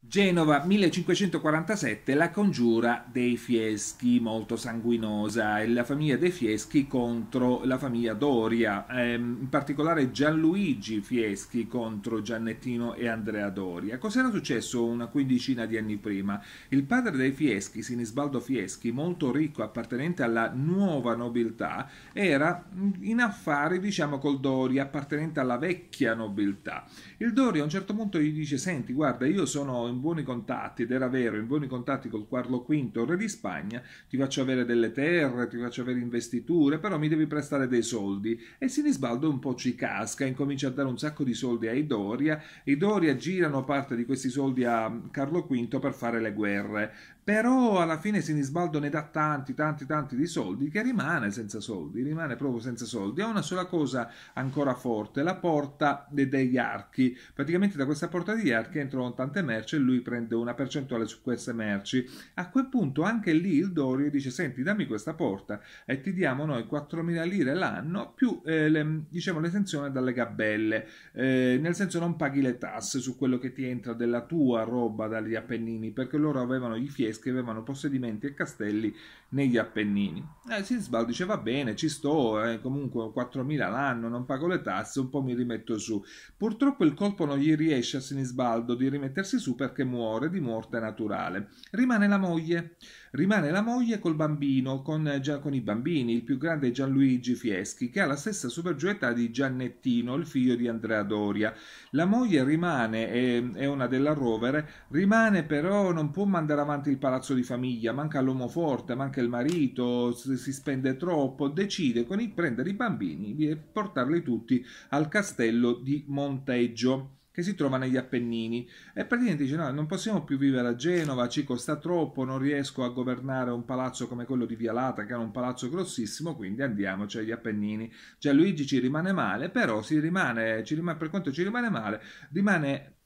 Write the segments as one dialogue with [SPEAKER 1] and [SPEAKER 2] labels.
[SPEAKER 1] Genova 1547 la congiura dei Fieschi molto sanguinosa, la famiglia dei Fieschi contro la famiglia Doria, ehm, in particolare Gianluigi Fieschi contro Giannettino e Andrea Doria. Cos'era successo una quindicina di anni prima? Il padre dei Fieschi, Sinisbaldo Fieschi, molto ricco appartenente alla nuova nobiltà, era in affari diciamo col Doria appartenente alla vecchia nobiltà. Il Doria a un certo punto gli dice senti guarda io sono in buoni contatti ed era vero, in buoni contatti col Carlo V, re di Spagna, ti faccio avere delle terre, ti faccio avere investiture, però mi devi prestare dei soldi. E Sinisbaldo un po' ci casca, incomincia a dare un sacco di soldi ai Doria, i Doria girano parte di questi soldi a Carlo V per fare le guerre però alla fine Sinisbaldo ne dà tanti, tanti, tanti di soldi che rimane senza soldi, rimane proprio senza soldi. Ha una sola cosa ancora forte, la porta degli archi. Praticamente da questa porta degli archi entrano tante merci e lui prende una percentuale su queste merci. A quel punto anche lì il Dorio dice senti dammi questa porta e ti diamo noi 4.000 lire l'anno più eh, le, diciamo, l'esenzione dalle gabelle, eh, nel senso non paghi le tasse su quello che ti entra della tua roba dagli Appennini perché loro avevano i fiesti avevano possedimenti e castelli negli Appennini. Eh, Sinisbal dice va bene, ci sto, eh, comunque 4.000 l'anno, non pago le tasse, un po' mi rimetto su. Purtroppo il colpo non gli riesce a Sinisbaldo di rimettersi su perché muore di morte naturale. Rimane la moglie, rimane la moglie col bambino, con, già, con i bambini, il più grande Gianluigi Fieschi, che ha la stessa supergiuetà di Giannettino, il figlio di Andrea Doria. La moglie rimane, è, ehm, è una della rovere, rimane però non può mandare avanti il padre palazzo di famiglia, manca l'uomo forte, manca il marito, si spende troppo, decide con il prendere i bambini e portarli tutti al castello di Monteggio che si trova negli Appennini e praticamente dice no, non possiamo più vivere a Genova, ci costa troppo, non riesco a governare un palazzo come quello di Vialata che è un palazzo grossissimo, quindi andiamoci agli Appennini. Gianluigi ci rimane male, però rimane, rimane, per quanto ci rimane male, rimane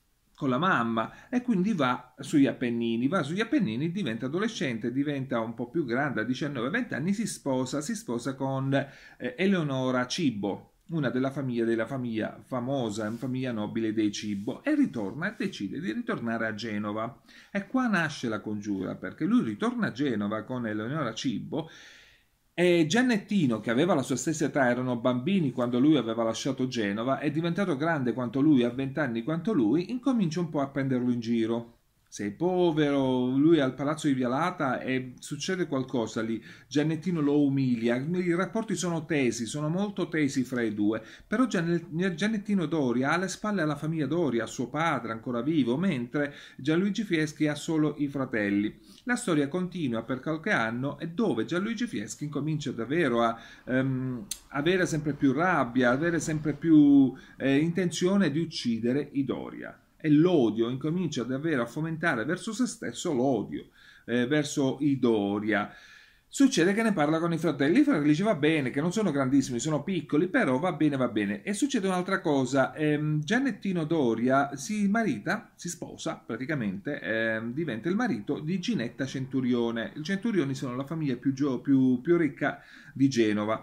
[SPEAKER 1] con la mamma e quindi va sugli Appennini, va sugli Appennini, diventa adolescente, diventa un po' più grande, a 19-20 anni, si sposa, si sposa con eh, Eleonora Cibo, una della famiglia della famiglia famosa, una famiglia nobile dei Cibo, e ritorna e decide di ritornare a Genova. E qua nasce la congiura, perché lui ritorna a Genova con Eleonora Cibo e Giannettino, che aveva la sua stessa età, erano bambini quando lui aveva lasciato Genova e diventato grande quanto lui a vent'anni quanto lui, incomincia un po' a prenderlo in giro sei povero, lui è al palazzo di Vialata e succede qualcosa lì, Giannettino lo umilia, i rapporti sono tesi, sono molto tesi fra i due, però Giannettino Doria ha alle spalle la famiglia Doria, suo padre ancora vivo, mentre Gianluigi Fieschi ha solo i fratelli. La storia continua per qualche anno e dove Gianluigi Fieschi incomincia davvero a ehm, avere sempre più rabbia, avere sempre più eh, intenzione di uccidere i Doria e l'odio incomincia davvero a fomentare verso se stesso l'odio, eh, verso Idoria. Succede che ne parla con i fratelli, i fratelli dice va bene, che non sono grandissimi, sono piccoli, però va bene, va bene. E succede un'altra cosa, ehm, Gianettino Doria si marita, si sposa praticamente, ehm, diventa il marito di Ginetta Centurione. I Centurioni sono la famiglia più, più, più ricca di Genova.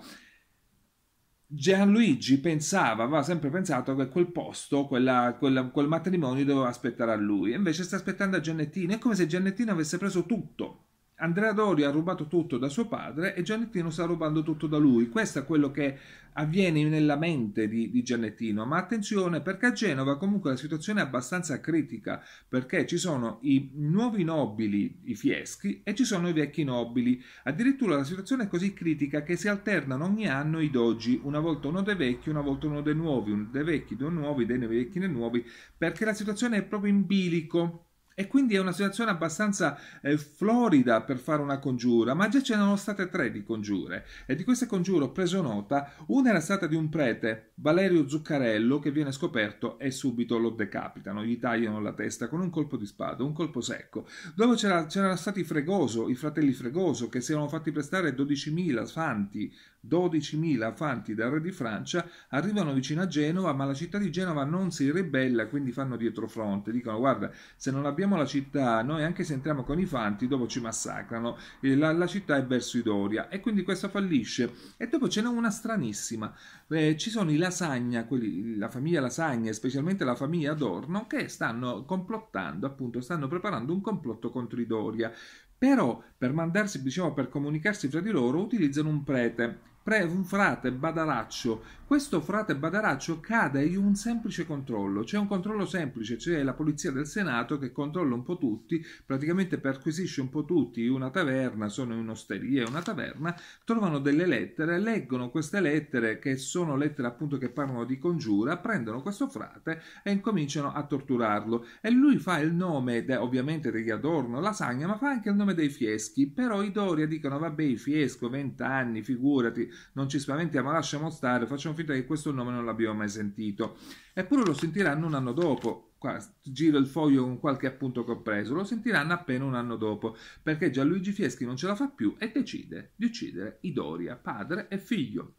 [SPEAKER 1] Gianluigi pensava, aveva sempre pensato che quel posto, quella, quella, quel matrimonio doveva aspettare a lui, invece sta aspettando a Giannettino. È come se Giannettino avesse preso tutto Andrea Dorio ha rubato tutto da suo padre e Giannettino sta rubando tutto da lui. Questo è quello che avviene nella mente di, di Giannettino. Ma attenzione perché a Genova comunque la situazione è abbastanza critica perché ci sono i nuovi nobili, i fieschi, e ci sono i vecchi nobili. Addirittura la situazione è così critica che si alternano ogni anno i doggi, una volta uno dei vecchi, una volta uno dei nuovi, uno dei vecchi, due nuovi, dei vecchi, dei nuovi, perché la situazione è proprio in bilico. E quindi è una situazione abbastanza eh, florida per fare una congiura, ma già ce n'erano state tre di congiure. E di queste congiure ho preso nota, una era stata di un prete, Valerio Zuccarello, che viene scoperto e subito lo decapitano, gli tagliano la testa con un colpo di spada, un colpo secco. Dopo c'era, c'erano stati Fregoso, i fratelli Fregoso, che si erano fatti prestare 12.000 fanti 12.000 fanti dal re di Francia arrivano vicino a Genova, ma la città di Genova non si ribella, quindi fanno dietro fronte. Dicono: Guarda, se non abbiamo la città, noi anche se entriamo con i fanti, dopo ci massacrano. La, la città è verso Idoria, e quindi questa fallisce. E dopo ce n'è una stranissima. Eh, ci sono i Lasagna, quelli, la famiglia Lasagna, specialmente la famiglia Adorno, che stanno complottando, appunto, stanno preparando un complotto contro Idoria. Però per mandarsi, diciamo, per comunicarsi fra di loro utilizzano un prete un frate badaraccio. Questo frate badaraccio cade in un semplice controllo, c'è un controllo semplice, c'è la polizia del Senato che controlla un po' tutti, praticamente perquisisce un po' tutti una taverna, sono in un'osteria, una taverna, trovano delle lettere, leggono queste lettere che sono lettere appunto che parlano di congiura, prendono questo frate e incominciano a torturarlo e lui fa il nome de, ovviamente degli Adorno, Lasagna, ma fa anche il nome dei Fieschi, però i Doria dicono vabbè i 20 anni, figurati, non ci spaventiamo, lasciamo stare, facciamo finta che questo nome non l'abbiamo mai sentito. Eppure lo sentiranno un anno dopo. Qua giro il foglio con qualche appunto che ho preso, lo sentiranno appena un anno dopo, perché Gianluigi Fieschi non ce la fa più e decide di uccidere Idoria, padre e figlio.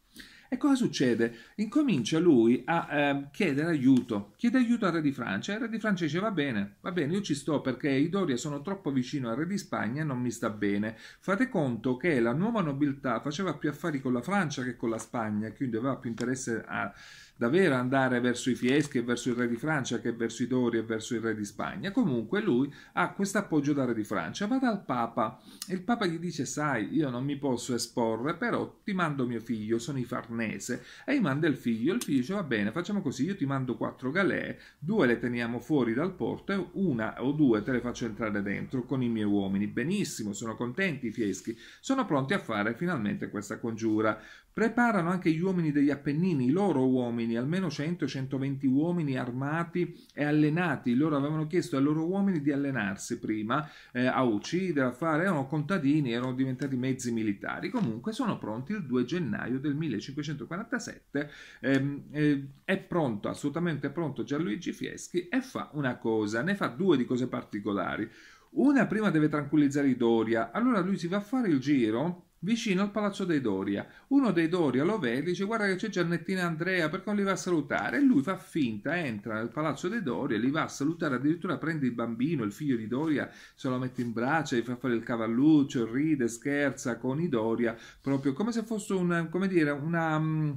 [SPEAKER 1] E cosa succede? Incomincia lui a eh, chiedere aiuto, chiede aiuto al re di Francia e il re di Francia dice va bene, va bene, io ci sto perché i Doria sono troppo vicino al re di Spagna e non mi sta bene. Fate conto che la nuova nobiltà faceva più affari con la Francia che con la Spagna, quindi aveva più interesse a davvero andare verso i fieschi e verso il re di Francia che verso i dori e verso il re di Spagna. Comunque lui ha questo appoggio dal re di Francia, va dal Papa e il Papa gli dice sai io non mi posso esporre però ti mando mio figlio, sono i Farnese e gli manda il figlio, il figlio dice va bene facciamo così io ti mando quattro galee, due le teniamo fuori dal porto e una o due te le faccio entrare dentro con i miei uomini, benissimo sono contenti i fieschi, sono pronti a fare finalmente questa congiura. Preparano anche gli uomini degli Appennini, i loro uomini uomini, almeno 100-120 uomini armati e allenati. Loro avevano chiesto ai loro uomini di allenarsi prima eh, a uccidere, a fare, erano contadini, erano diventati mezzi militari. Comunque sono pronti il 2 gennaio del 1547, ehm, eh, è pronto, assolutamente pronto Gianluigi Fieschi e fa una cosa, ne fa due di cose particolari. Una prima deve tranquillizzare Doria, allora lui si va a fare il giro vicino al palazzo dei Doria. Uno dei Doria lo vede e dice guarda che c'è Giannettina Andrea perché non li va a salutare e lui fa finta, entra nel palazzo dei Doria, li va a salutare, addirittura prende il bambino, il figlio di Doria, se lo mette in braccio, gli fa fare il cavalluccio, ride, scherza con i Doria, proprio come se fosse un, come dire, una, mm,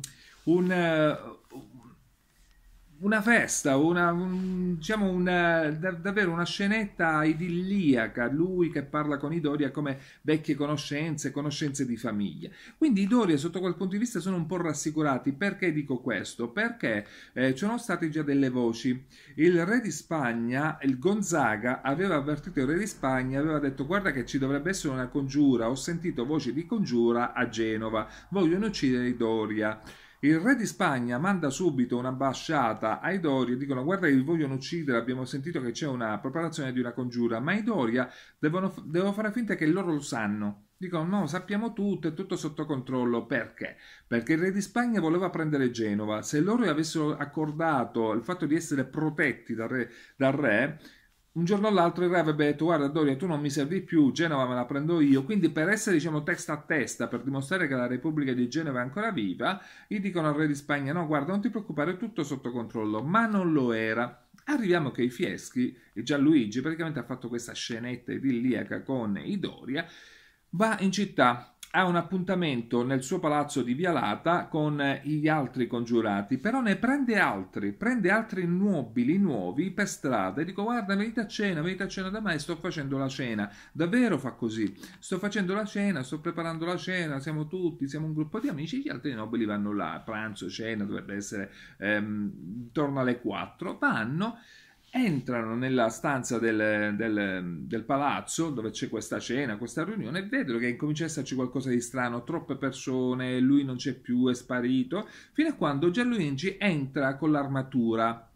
[SPEAKER 1] un, eh, una festa, una, un, diciamo una, eh, davvero una scenetta idilliaca, lui che parla con i Doria come vecchie conoscenze, conoscenze di famiglia. Quindi i Doria sotto quel punto di vista sono un po' rassicurati. Perché dico questo? Perché eh, ci sono state già delle voci. Il re di Spagna, il Gonzaga, aveva avvertito il re di Spagna, aveva detto guarda che ci dovrebbe essere una congiura, ho sentito voci di congiura a Genova, vogliono uccidere i Doria. Il re di Spagna manda subito un'ambasciata ai Doria, dicono guarda vi vogliono uccidere, abbiamo sentito che c'è una preparazione di una congiura, ma i Doria devono, devono fare finta che loro lo sanno. Dicono no, sappiamo tutto, è tutto sotto controllo. Perché? Perché il re di Spagna voleva prendere Genova. Se loro avessero accordato il fatto di essere protetti dal re, dal re un giorno o l'altro il re avrebbe detto guarda Doria tu non mi servi più, Genova me la prendo io, quindi per essere diciamo testa a testa, per dimostrare che la Repubblica di Genova è ancora viva, gli dicono al re di Spagna no guarda non ti preoccupare è tutto sotto controllo, ma non lo era. Arriviamo che i Fieschi, e Gianluigi praticamente ha fatto questa scenetta idilliaca con i Doria, va in città, ha un appuntamento nel suo palazzo di Vialata con eh, gli altri congiurati, però ne prende altri, prende altri nobili nuovi per strada e dico guarda venite a cena, venite a cena da me, sto facendo la cena, davvero fa così, sto facendo la cena, sto preparando la cena, siamo tutti, siamo un gruppo di amici, gli altri nobili vanno là, pranzo, cena, dovrebbe essere ehm, intorno alle 4, vanno entrano nella stanza del, del, del, palazzo dove c'è questa cena, questa riunione e vedono che incomincia a esserci qualcosa di strano, troppe persone, lui non c'è più, è sparito, fino a quando Gianluigi entra con l'armatura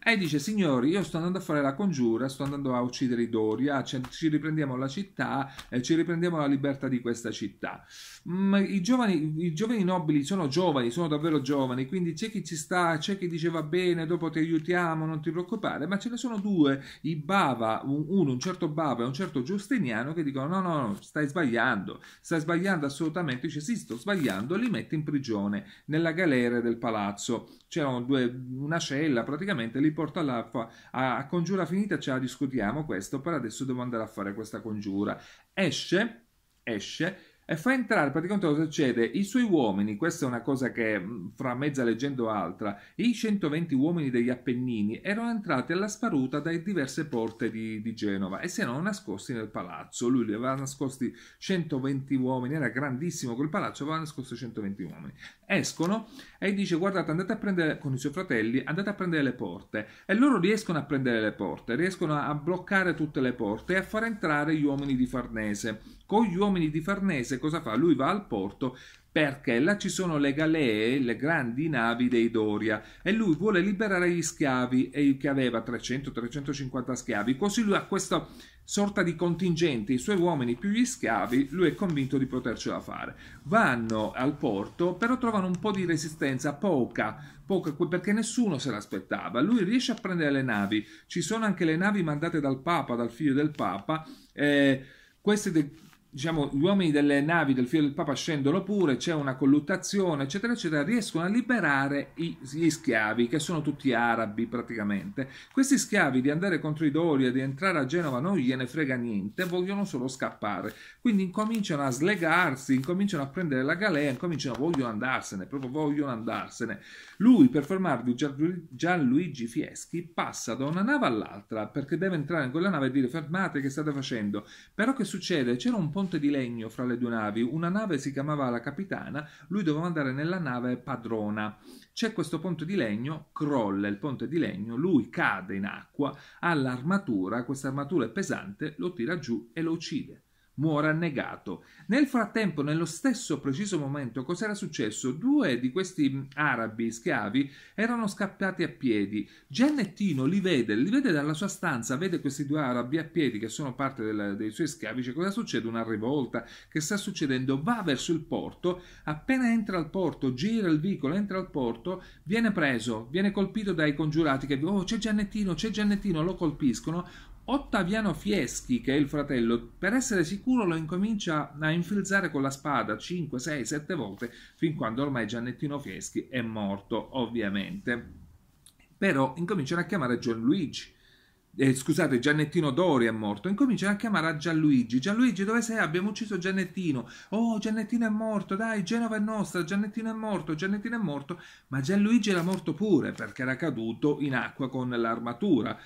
[SPEAKER 1] e dice, signori, io sto andando a fare la congiura, sto andando a uccidere i Doria, cioè, ci riprendiamo la città, ci riprendiamo la libertà di questa città. Ma mm, i giovani, i giovani nobili sono giovani, sono davvero giovani, quindi c'è chi ci sta, c'è chi dice va bene, dopo ti aiutiamo, non ti preoccupare, ma ce ne sono due, i Bava, uno, un certo Bava e un certo Giustiniano, che dicono no, no, no, stai sbagliando, stai sbagliando assolutamente, dice sì, sto sbagliando, li mette in prigione, nella galera del palazzo. C'erano due, una cella, praticamente li porta l'acqua a congiura finita ce la discutiamo questo per adesso devo andare a fare questa congiura esce esce e fa entrare praticamente cosa succede? I suoi uomini, questa è una cosa che mm, fra mezza leggendo altra, i 120 uomini degli Appennini erano entrati alla sparuta dai diverse porte di, di Genova e si erano nascosti nel palazzo. Lui li aveva nascosti 120 uomini, era grandissimo quel palazzo, aveva nascosto 120 uomini. Escono e dice guardate andate a prendere con i suoi fratelli, andate a prendere le porte e loro riescono a prendere le porte, riescono a bloccare tutte le porte e a far entrare gli uomini di Farnese. Con gli uomini di Farnese cosa fa? Lui va al porto perché là ci sono le galee, le grandi navi dei Doria e lui vuole liberare gli schiavi e che aveva 300-350 schiavi, così lui ha questa sorta di contingente, i suoi uomini più gli schiavi, lui è convinto di potercela fare. Vanno al porto, però trovano un po' di resistenza, poca, poca perché nessuno se l'aspettava. Lui riesce a prendere le navi, ci sono anche le navi mandate dal Papa, dal figlio del Papa, eh, queste de- diciamo, gli uomini delle navi del figlio del Papa scendono pure, c'è una colluttazione, eccetera, eccetera, riescono a liberare gli schiavi, che sono tutti arabi praticamente. Questi schiavi di andare contro i Doria, di entrare a Genova non gliene frega niente, vogliono solo scappare. Quindi incominciano a slegarsi, incominciano a prendere la galea, incominciano a vogliono andarsene, proprio vogliono andarsene. Lui, per fermarvi, Gianluigi Fieschi, passa da una nave all'altra perché deve entrare in quella nave e dire fermate che state facendo. Però che succede? C'era un po' ponte di legno fra le due navi, una nave si chiamava la capitana, lui doveva andare nella nave padrona. C'è questo ponte di legno, crolla il ponte di legno, lui cade in acqua, ha l'armatura, questa armatura è pesante, lo tira giù e lo uccide muore annegato. Nel frattempo, nello stesso preciso momento, cos'era successo? Due di questi arabi schiavi erano scappati a piedi. Giannettino li vede, li vede dalla sua stanza, vede questi due arabi a piedi che sono parte della, dei suoi schiavi. Cioè, cosa succede? Una rivolta che sta succedendo? Va verso il porto, appena entra al porto, gira il vicolo, entra al porto, viene preso, viene colpito dai congiurati che oh c'è Giannettino, c'è Giannettino, lo colpiscono. Ottaviano Fieschi, che è il fratello, per essere sicuro lo incomincia a infilzare con la spada 5, 6, 7 volte, fin quando ormai Giannettino Fieschi è morto, ovviamente. Però incominciano a chiamare Gianluigi. Eh, scusate, Giannettino Dori è morto. Incominciano a chiamare a Gianluigi. Gianluigi, dove sei? Abbiamo ucciso Giannettino. Oh, Giannettino è morto, dai, Genova è nostra. Giannettino è morto, Giannettino è morto. Ma Gianluigi era morto pure perché era caduto in acqua con l'armatura.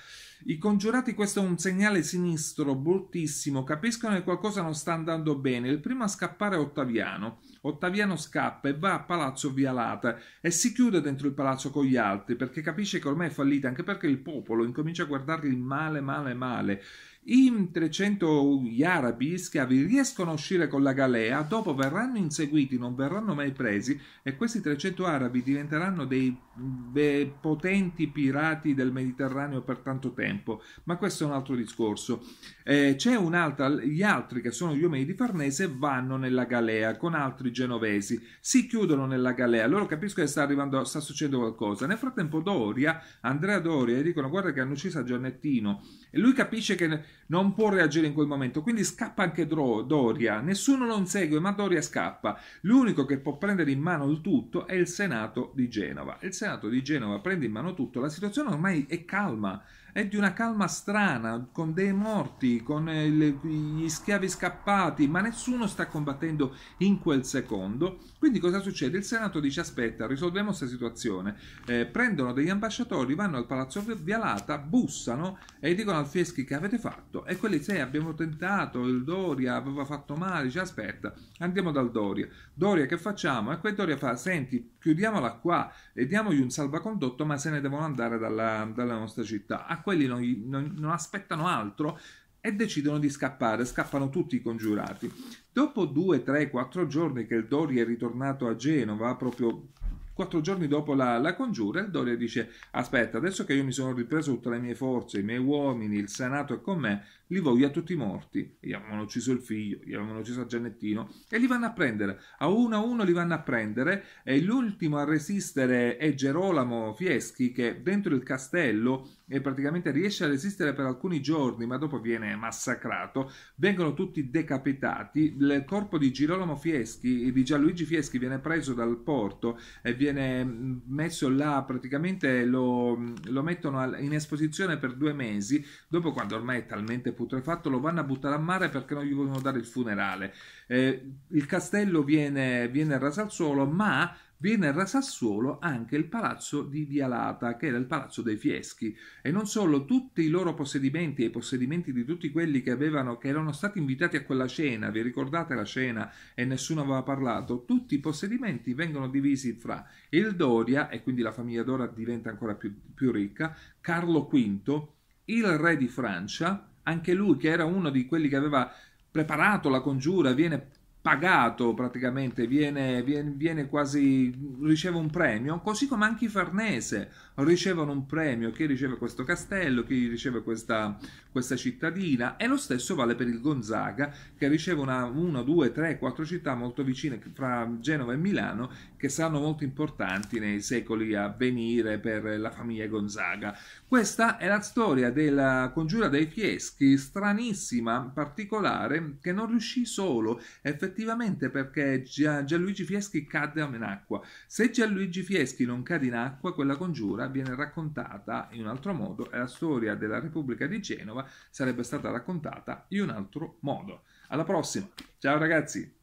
[SPEAKER 1] I congiurati, questo è un segnale sinistro, bruttissimo, capiscono che qualcosa non sta andando bene. Il primo a scappare è Ottaviano. Ottaviano scappa e va a Palazzo Vialata e si chiude dentro il palazzo con gli altri perché capisce che ormai è fallita, anche perché il popolo incomincia a guardarli male, male, male. I 300 arabi schiavi riescono a uscire con la galea, dopo verranno inseguiti, non verranno mai presi e questi 300 arabi diventeranno dei, dei potenti pirati del Mediterraneo per tanto tempo. Ma questo è un altro discorso. Eh, c'è un'altra, gli altri che sono gli uomini di Farnese vanno nella galea con altri genovesi, si chiudono nella galea, loro capiscono che sta arrivando, sta succedendo qualcosa. Nel frattempo Doria, Andrea Doria, gli dicono guarda che hanno ucciso Giannettino e lui capisce che non può reagire in quel momento, quindi scappa anche Doria, nessuno lo insegue, ma Doria scappa. L'unico che può prendere in mano il tutto è il Senato di Genova. Il Senato di Genova prende in mano tutto, la situazione ormai è calma è di una calma strana, con dei morti, con eh, gli schiavi scappati, ma nessuno sta combattendo in quel secondo. Quindi cosa succede? Il Senato dice aspetta, risolviamo questa situazione. Eh, prendono degli ambasciatori, vanno al Palazzo Vialata, bussano e dicono al Fieschi che avete fatto. E quelli sì, abbiamo tentato, il Doria aveva fatto male, dice aspetta, andiamo dal Doria. Doria che facciamo? E quel Doria fa, senti, chiudiamola qua e diamogli un salvacondotto, ma se ne devono andare dalla, dalla nostra città. A quelli non, non, non aspettano altro e decidono di scappare, scappano tutti i congiurati. Dopo due, tre, quattro giorni che il Dori è ritornato a Genova, proprio quattro giorni dopo la, la congiura, il Doria dice: Aspetta, adesso che io mi sono ripreso tutte le mie forze, i miei uomini, il Senato è con me, li voglio a tutti morti. Gli avevano ucciso il figlio, gli avevano ucciso a Giannettino e li vanno a prendere. A uno a uno li vanno a prendere. E l'ultimo a resistere è Gerolamo Fieschi, che dentro il castello e praticamente riesce a resistere per alcuni giorni, ma dopo viene massacrato. Vengono tutti decapitati. Il corpo di Girolamo Fieschi, di Gianluigi Fieschi, viene preso dal porto e viene mm, messo là, praticamente lo, mm, lo mettono in esposizione per due mesi. Dopo, quando ormai è talmente putrefatto, lo vanno a buttare a mare perché non gli vogliono dare il funerale. Eh, il castello viene, viene raso al suolo, ma Viene venne a Sassuolo anche il palazzo di Vialata, che era il palazzo dei Fieschi, e non solo tutti i loro possedimenti e i possedimenti di tutti quelli che, avevano, che erano stati invitati a quella cena, vi ricordate la cena e nessuno aveva parlato, tutti i possedimenti vengono divisi fra il Doria, e quindi la famiglia Dora diventa ancora più, più ricca, Carlo V, il re di Francia, anche lui che era uno di quelli che aveva preparato la congiura, viene pagato praticamente, viene, viene, viene quasi, riceve un premio, così come anche i Farnese, ricevono un premio, chi riceve questo castello, chi riceve questa, questa cittadina e lo stesso vale per il Gonzaga che riceve una, una, due, tre, quattro città molto vicine fra Genova e Milano che saranno molto importanti nei secoli a venire per la famiglia Gonzaga. Questa è la storia della congiura dei fieschi, stranissima, particolare, che non riuscì solo effettivamente perché Gianluigi Fieschi cadde in acqua. Se Gianluigi Fieschi non cade in acqua, quella congiura storia viene raccontata in un altro modo e la storia della Repubblica di Genova sarebbe stata raccontata in un altro modo. Alla prossima, ciao ragazzi!